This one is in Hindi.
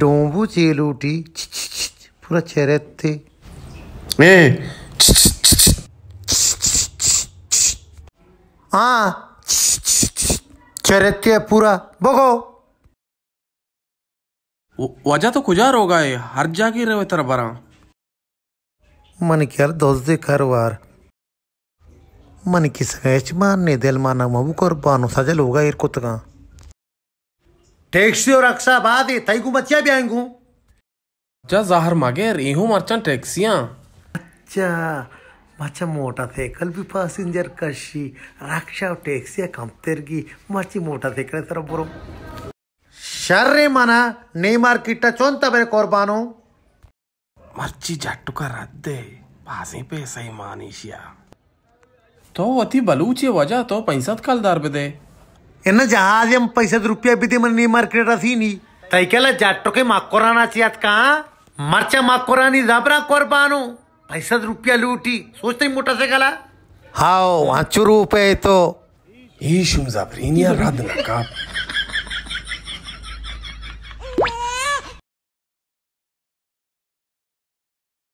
डोंबू चेल उठी पूरा चेहरे थे हाँ चरित्य पूरा बगो वजह तो कुजार होगा हर जागी रहे तेरा बरा मन क्या दोस्त कर वार मन की मारने दिल माना मबू మనకి सजल होगा इर సజలుగా का टैक्सी और अक्सा बाद तई को बचिया भी आएंगू जा जाहर मागे रेहू मर्चन टैक्सियां अच्छा मचा मोटा थेकल भी पैसेंजर कशी रक्षा टैक्सियां कम तेरगी मची मोटा थेकल तेरा बुरो शर्रे माना नेमार किट्टा चोन तबे कोरबानो मर्ची जट्टू का रद्दे पासी पे सही मानिशिया तो अति बलूची वजह तो पैसा तो कल दर बे एन जहाज हम पैसत तो रुपया बिते मन नी मार्केट असी नी तैकेला तो जाटो के माकोराना चियात का हाँ? मरचा माकोरानी जाबरा कोरबानो पैसत रुपया लूटी सोचते मोटा से गला हाओ वाचू रुपये तो ही शुम जाबरीनिया रद नकाब